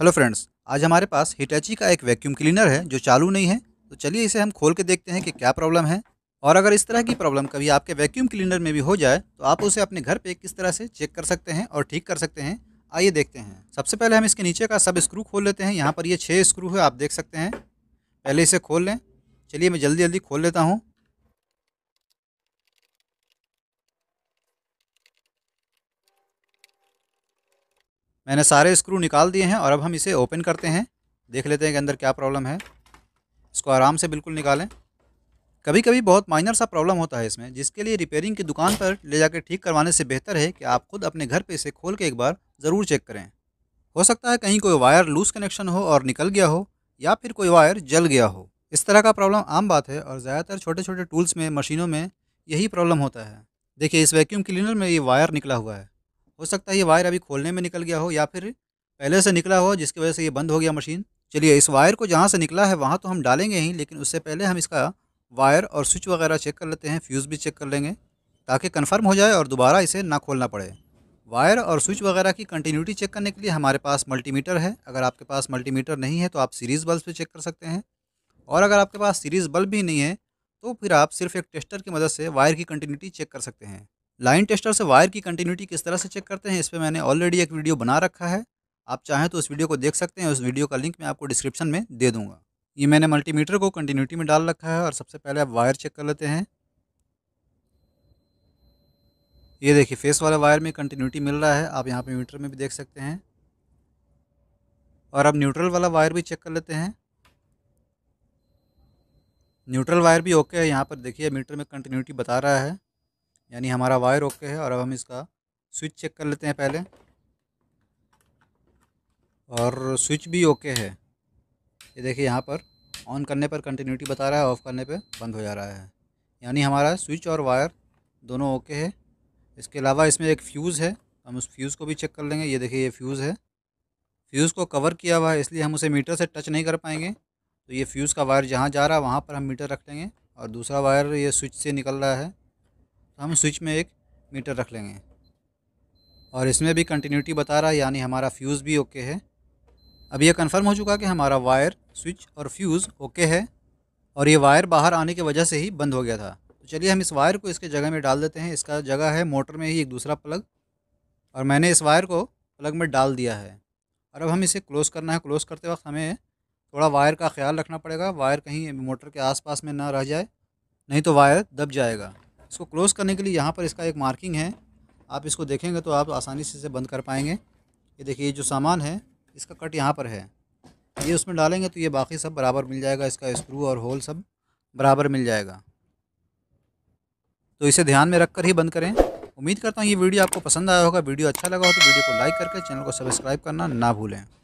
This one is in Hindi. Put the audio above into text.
हेलो फ्रेंड्स आज हमारे पास हिटैची का एक वैक्यूम क्लीनर है जो चालू नहीं है तो चलिए इसे हम खोल के देखते हैं कि क्या प्रॉब्लम है और अगर इस तरह की प्रॉब्लम कभी आपके वैक्यूम क्लीनर में भी हो जाए तो आप उसे अपने घर पे किस तरह से चेक कर सकते हैं और ठीक कर सकते हैं आइए देखते हैं सबसे पहले हम इसके नीचे का सब स्क्रू खोल लेते हैं यहाँ पर ये छः स्क्रू है आप देख सकते हैं पहले इसे खोल लें चलिए मैं जल्दी जल्दी खोल लेता हूँ मैंने सारे स्क्रू निकाल दिए हैं और अब हम इसे ओपन करते हैं देख लेते हैं कि अंदर क्या प्रॉब्लम है इसको आराम से बिल्कुल निकालें कभी कभी बहुत माइनर सा प्रॉब्लम होता है इसमें जिसके लिए रिपेयरिंग की दुकान पर ले जाकर ठीक करवाने से बेहतर है कि आप खुद अपने घर पर इसे खोल के एक बार ज़रूर चेक करें हो सकता है कहीं कोई वायर लूज़ कनेक्शन हो और निकल गया हो या फिर कोई वायर जल गया हो इस तरह का प्रॉब्लम आम बात है और ज़्यादातर छोटे छोटे टूल्स में मशीनों में यही प्रॉब्लम होता है देखिए इस वैक्यूम क्लीनर में ये वायर निकला हुआ है हो सकता है ये वायर अभी खोलने में निकल गया हो या फिर पहले से निकला हो जिसकी वजह से ये बंद हो गया मशीन चलिए इस वायर को जहाँ से निकला है वहाँ तो हम डालेंगे ही लेकिन उससे पहले हम इसका वायर और स्विच वगैरह चेक कर लेते हैं फ्यूज़ भी चेक कर लेंगे ताकि कन्फर्म हो जाए और दोबारा इसे ना खोलना पड़े वायर और स्विच वगैरह की कंटिन्यूटी चेक करने के लिए हमारे पास मल्टीमीटर है अगर आपके पास मल्टीमीटर नहीं है तो आप सीरीज़ बल्ब से चेक कर सकते हैं और अगर आपके पास सीरीज़ बल्ब भी नहीं है तो फिर आप सिर्फ एक टेस्टर की मदद से वायर की कंटिन्यूटी चेक कर सकते हैं लाइन टेस्टर से वायर की कंटिन्यूटी किस तरह से चेक करते हैं इस पर मैंने ऑलरेडी एक वीडियो बना रखा है आप चाहें तो उस वीडियो को देख सकते हैं उस वीडियो का लिंक मैं आपको डिस्क्रिप्शन में दे दूंगा ये मैंने मल्टीमीटर को कंटिन्यूटी में डाल रखा है और सबसे पहले आप वायर चेक कर लेते हैं ये देखिए फेस वाले वायर में कंटिन्यूटी मिल रहा है आप यहाँ पे मीटर में भी देख सकते हैं और अब न्यूट्रल वाला वायर भी चेक कर लेते हैं न्यूट्रल वायर भी ओके है यहाँ पर देखिए मीटर में कंटिन्यूटी बता रहा है यानी हमारा वायर ओके है और अब हम इसका स्विच चेक कर लेते हैं पहले और स्विच भी ओके है ये देखिए यहाँ पर ऑन करने पर कंटिन्यूटी बता रहा है ऑफ़ करने पे बंद हो जा रहा है यानी हमारा स्विच और वायर दोनों ओके है इसके अलावा इसमें एक फ्यूज़ है हम उस फ्यूज़ को भी चेक कर लेंगे ये देखिए ये फ्यूज़ है फ्यूज़ को कवर किया हुआ है इसलिए हम उसे मीटर से टच नहीं कर पाएंगे तो ये फ्यूज़ का वायर जहाँ जा रहा है वहाँ पर हम मीटर रख लेंगे और दूसरा वायर ये स्विच से निकल रहा है तो हम स्विच में एक मीटर रख लेंगे और इसमें भी कंटिन्यूटी बता रहा है यानी हमारा फ्यूज़ भी ओके है अब यह कंफर्म हो चुका कि हमारा वायर स्विच और फ्यूज़ ओके है और ये वायर बाहर आने की वजह से ही बंद हो गया था तो चलिए हम इस वायर को इसके जगह में डाल देते हैं इसका जगह है मोटर में ही एक दूसरा प्लग और मैंने इस वायर को प्लग में डाल दिया है और अब हम इसे क्लोज़ करना है क्लोज़ करते वक्त हमें थोड़ा वायर का ख्याल रखना पड़ेगा वायर कहीं मोटर के आसपास में ना रह जाए नहीं तो वायर दब जाएगा इसको क्लोज़ करने के लिए यहाँ पर इसका एक मार्किंग है आप इसको देखेंगे तो आप आसानी से इसे बंद कर पाएंगे ये देखिए ये जो सामान है इसका कट यहाँ पर है ये उसमें डालेंगे तो ये बाकी सब बराबर मिल जाएगा इसका स्क्रू और होल सब बराबर मिल जाएगा तो इसे ध्यान में रख कर ही बंद करें उम्मीद करता हूँ ये वीडियो आपको पसंद आया होगा वीडियो अच्छा लगा हो तो वीडियो को लाइक करके चैनल को सब्सक्राइब करना ना भूलें